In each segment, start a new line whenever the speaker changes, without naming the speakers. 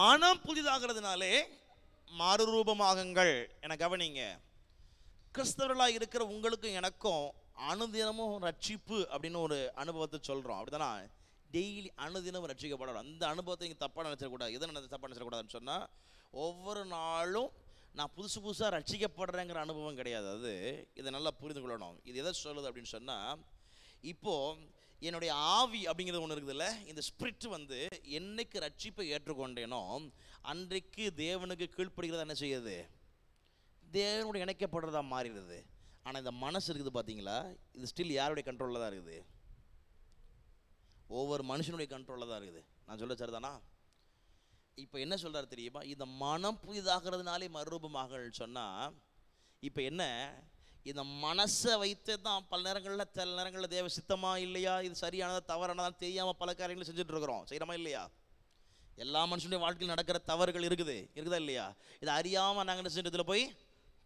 மனம் புதிதாகிறதுனாலே மறுரூபமாகுங்கள் என கவனிங்க கிறிஸ்தவர்களாக இருக்கிற உங்களுக்கும் எனக்கும் அணுதினமும் ரட்சிப்பு அப்படின்னு ஒரு அனுபவத்தை சொல்கிறோம் அப்படிதானா டெய்லி அணுதினமும் ரட்சிக்கப்படணும் அந்த அனுபவத்தை நீங்கள் தப்பாக நினச்சிடக்கூடாது எதை நினச்சி தப்பாக நினச்சிடக்கூடாதுன்னு சொன்னால் ஒவ்வொரு நாளும் நான் புதுசு புதுசாக ரட்சிக்கப்படுறேங்கிற அனுபவம் கிடையாது அது இதை நல்லா புரிந்து கொள்ளணும் இது எதை சொல்லுது அப்படின்னு சொன்னால் இப்போது என்னுடைய ஆவி அப்படிங்கிறது ஒன்று இருக்குதுல்ல இந்த ஸ்பிரிட் வந்து என்னைக்கு ரட்சிப்பை ஏற்றுக்கொண்டேனோ அன்றைக்கு தேவனுக்கு கீழ்ப்படுகிறதா என்ன செய்யுது தேவனுடைய இணைக்கப்படுறதா மாறிடுது ஆனால் இந்த மனசு இருக்குது பார்த்தீங்களா இது ஸ்டில் யாருடைய கண்ட்ரோலில் தான் இருக்குது ஒவ்வொரு மனுஷனுடைய கண்ட்ரோலில் தான் இருக்குது நான் சொல்ல சரிதானா இப்போ என்ன சொல்கிறார் தெரியுமா இந்த மனம் புதிதாகிறதுனாலே மறுரூபமாக சொன்னால் இப்போ என்ன இந்த மனசை வைத்து தான் பல நேரங்களில் சில நேரங்களில் தேவ சித்தமா இல்லையா இது சரியானதா தவறானதா தெரியாமல் பல காரியங்களும் செஞ்சுட்டு இருக்கிறோம் செய்கிறோமா இல்லையா எல்லா மனுஷனுடைய வாழ்க்கையில் நடக்கிற தவறுகள் இருக்குது இருக்குதா இல்லையா இதை அறியாமல் நாங்கள் என்ன செஞ்சதில் போய்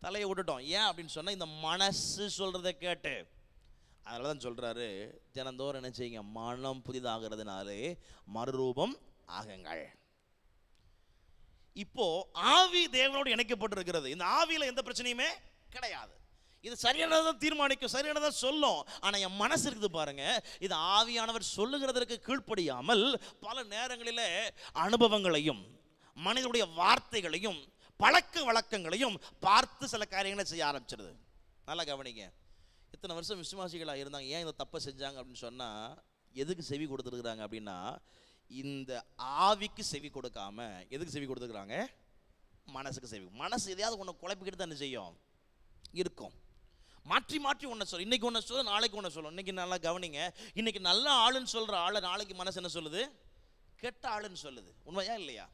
தலையை விட்டுட்டோம் ஏன் அப்படின்னு சொன்னால் இந்த மனசு சொல்கிறத கேட்டு அதனால தான் சொல்கிறாரு தினந்தோறும் என்ன செய்யுங்க மனம் புதிதாகிறதுனாலே மறுரூபம் ஆகுங்கள் இப்போ ஆவி தேவனோடு இணைக்கப்பட்டிருக்கிறது இந்த ஆவியில் எந்த பிரச்சனையுமே கிடையாது இது சரியானதான் தீர்மானிக்கும் சரியானதான் சொல்லும் ஆனால் என் மனசு இருக்குது பாருங்க இது ஆவியானவர் சொல்லுகிறதற்கு கீழ்ப்படியாமல் பல நேரங்களில் அனுபவங்களையும் மனிதனுடைய வார்த்தைகளையும் பழக்க வழக்கங்களையும் பார்த்து சில காரியங்களை செய்ய ஆரம்பிச்சிருது நல்லா கவனிங்க இத்தனை வருஷம் விசுவாசிகளாக இருந்தாங்க ஏன் இந்த தப்பை செஞ்சாங்க அப்படின்னு சொன்னால் எதுக்கு செவி கொடுத்துருக்குறாங்க அப்படின்னா இந்த ஆவிக்கு செவி கொடுக்காம எதுக்கு செவி கொடுத்துருக்குறாங்க மனசுக்கு செவி மனசு எதையாவது ஒன்று குழப்பிக்கிட்டு தானே செய்யும் இருக்கும் மாற்றி மாற்றி ஒன்று சொல்லு இன்றைக்கி ஒன்று சொல்லு நாளைக்கு ஒன்று சொல்லும் இன்றைக்கி நல்லா கவனிங்க இன்றைக்கி நல்ல ஆளுன்னு சொல்கிற ஆளை நாளைக்கு மனசு என்ன சொல்லுது கெட்ட ஆளுன்னு சொல்லுது உண்மையா இல்லையா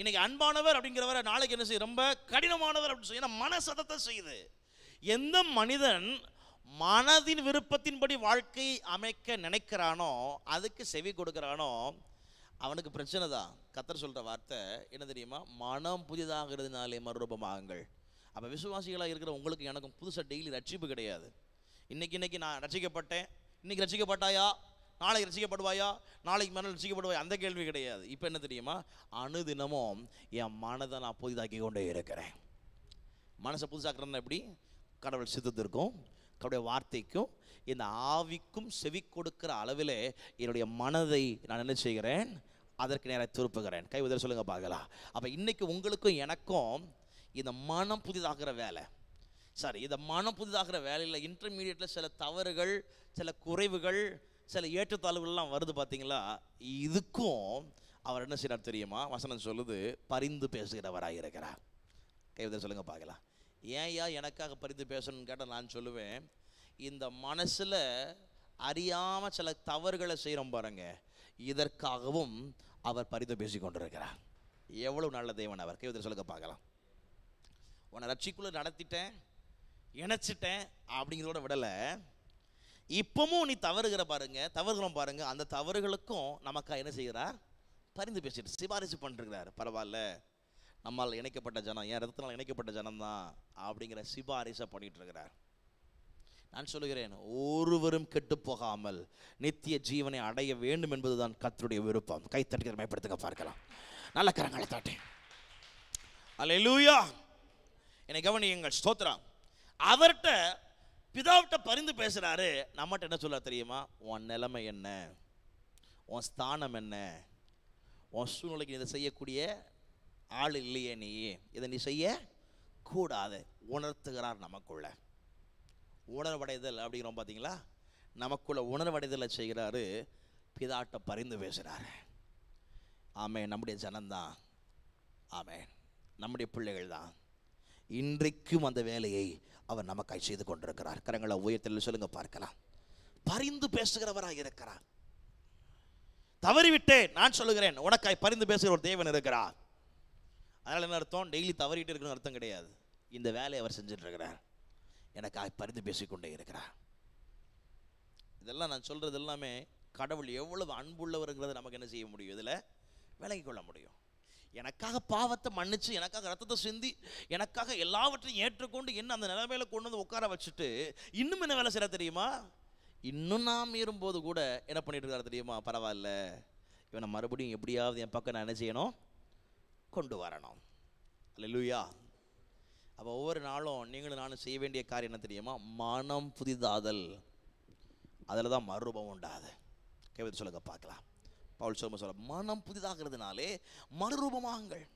இன்றைக்கி அன்பானவர் அப்படிங்கிறவரை நாளைக்கு என்ன செய்யும் ரொம்ப கடினமானவர் அப்படின்னு சொல்லி ஏன்னா மனசதத்தை செய்யுது எந்த மனிதன் மனதின் விருப்பத்தின்படி வாழ்க்கை அமைக்க நினைக்கிறானோ அதுக்கு செவி கொடுக்குறானோ அவனுக்கு பிரச்சனை தான் கத்தர் சொல்கிற வார்த்தை என்ன தெரியுமா மனம் புதிதாகிறதுனாலே மறுரூபமாகுங்கள் அப்போ விசுவாசிகளாக இருக்கிற உங்களுக்கு எனக்கும் புதுசாக டெய்லி ரட்சிப்பு கிடையாது இன்றைக்கி இன்றைக்கி நான் ரசிக்கப்பட்டேன் இன்றைக்கி ரசிக்கப்பட்டாயா நாளைக்கு ரசிக்கப்படுவாயா நாளைக்கு மேலே ரசிக்கப்படுவாயா அந்த கேள்வி கிடையாது இப்போ என்ன தெரியுமா அணுதினமும் என் மனதை நான் புதிதாக்கி கொண்டே இருக்கிறேன் மனசை புதுசாக்குறேன்னா எப்படி கடவுள் சித்தத்திற்கும் கடவுளுடைய வார்த்தைக்கும் இந்த ஆவிக்கும் செவி கொடுக்குற அளவில் என்னுடைய மனதை நான் என்ன செய்கிறேன் அதற்கு நேராக திருப்புகிறேன் கை உதவி சொல்லுங்கள் பார்க்கலாம் அப்போ இன்றைக்கி உங்களுக்கும் எனக்கும் இந்த மனம் புதிதாகிற வேலை சாரி இதை மனம் புதிதாகிற வேலையில் இன்டர்மீடியட்டில் சில தவறுகள் சில குறைவுகள் சில ஏற்றத்தாழ்வுகள்லாம் வருது பார்த்தீங்களா இதுக்கும் அவர் என்ன செய்கிறார் தெரியுமா வசனம் சொல்லுது பரிந்து பேசுகிறவராக இருக்கிறார் கைவிதம் சொல்லுங்கள் பார்க்கலாம் ஏன்யா எனக்காக பரிந்து பேசணும்னு கேட்டால் நான் சொல்லுவேன் இந்த மனசில் அறியாமல் சில தவறுகளை செய்கிறோம் பாருங்க இதற்காகவும் அவர் பரிந்து பேசி கொண்டிருக்கிறார் எவ்வளோ நல்ல தெய்வன் அவர் கைவிதம் சொல்லுங்க பார்க்கலாம் உன்னை ரட்சிக்குள்ள நடத்திட்டேன் இணைச்சிட்டேன் அப்படிங்கிறதோட விடலை இப்பவும் நீ தவறுகிற பாருங்க தவறுகிறோம் பாருங்க அந்த தவறுகளுக்கும் நமக்கா என்ன செய்கிறார் பரிந்து பேசிட்டு சிபாரிசு பண்ணிருக்கிறார் பரவாயில்ல நம்மால் இணைக்கப்பட்ட ஜனம் என் ரத்தத்தினால் இணைக்கப்பட்ட ஜனம்தான் அப்படிங்கிற சிபாரிசை பண்ணிகிட்டு இருக்கிறார் நான் சொல்லுகிறேன் ஒருவரும் கெட்டு போகாமல் நித்திய ஜீவனை அடைய வேண்டும் என்பதுதான் கத்தருடைய விருப்பம் கை தட்டுக்கிற மேம்படுத்துங்க பார்க்கலாம் நல்ல கரங்களை தாட்டேன் அல்ல லூயா என்னை கவனியுங்கள் ஸ்தோத்ரம் அவர்கிட்ட பிதாவிட்ட பரிந்து பேசுகிறாரு நம்மகிட்ட என்ன சொல்ல தெரியுமா உன் நிலைமை என்ன உன் ஸ்தானம் என்ன உன் சூழ்நிலைக்கு இதை செய்யக்கூடிய ஆள் இல்லையே நீ இதை நீ செய்ய கூடாது உணர்த்துகிறார் நமக்குள்ள உணர்வடைதல் அப்படிங்கிறோம் பார்த்தீங்களா நமக்குள்ள உணர்வடைதலை செய்கிறாரு பிதாட்ட பரிந்து பேசுகிறாரு ஆமே நம்முடைய ஜனந்தான் ஆமே நம்முடைய பிள்ளைகள் தான் இன்றைக்கும் அந்த வேலையை அவர் நமக்காய் செய்து கொண்டிருக்கிறார் கரங்களை உயர்த்தில் சொல்லுங்க பார்க்கலாம் பரிந்து பேசுகிறவராக இருக்கிறார் தவறிவிட்டேன் நான் சொல்லுகிறேன் உனக்காய் பரிந்து பேசுகிற ஒரு தேவன் இருக்கிறார் அதனால் என்ன அர்த்தம் டெய்லி தவறிட்டு இருக்கணும்னு அர்த்தம் கிடையாது இந்த வேலையை அவர் செஞ்சுட்டு இருக்கிறார் எனக்காய் பரிந்து பேசிக்கொண்டே இருக்கிறார் இதெல்லாம் நான் சொல்கிறது எல்லாமே கடவுள் எவ்வளவு அன்புள்ளவருங்கிறத நமக்கு என்ன செய்ய முடியும் இதில் விளங்கிக் கொள்ள முடியும் எனக்காக பாவத்தை மன்னிச்சு எனக்காக ரத்தத்தை சிந்தி எனக்காக எல்லாவற்றையும் ஏற்றுக்கொண்டு என்ன அந்த நிலைமையில கொண்டு வந்து உட்கார வச்சுட்டு இன்னும் என்ன வேலை செய்ய தெரியுமா இன்னும் நாம் இருக்கும்போது கூட என்ன பண்ணிட்டு இருக்காரு தெரியுமா பரவாயில்ல இவனை மறுபடியும் எப்படியாவது என் பக்கம் நான் என்ன செய்யணும் கொண்டு வரணும் லூயா அப்போ ஒவ்வொரு நாளும் நீங்களும் நானும் செய்ய வேண்டிய காரியம் என்ன தெரியுமா மனம் புதிதாதல் அதில் தான் மறுபம் உண்டாது கேள்வி சொல்லுங்க பார்க்கலாம் பவுல் சோம சொல்ல மனம் புதிதாகிறதுனாலே மறுரூபமாகுங்கள்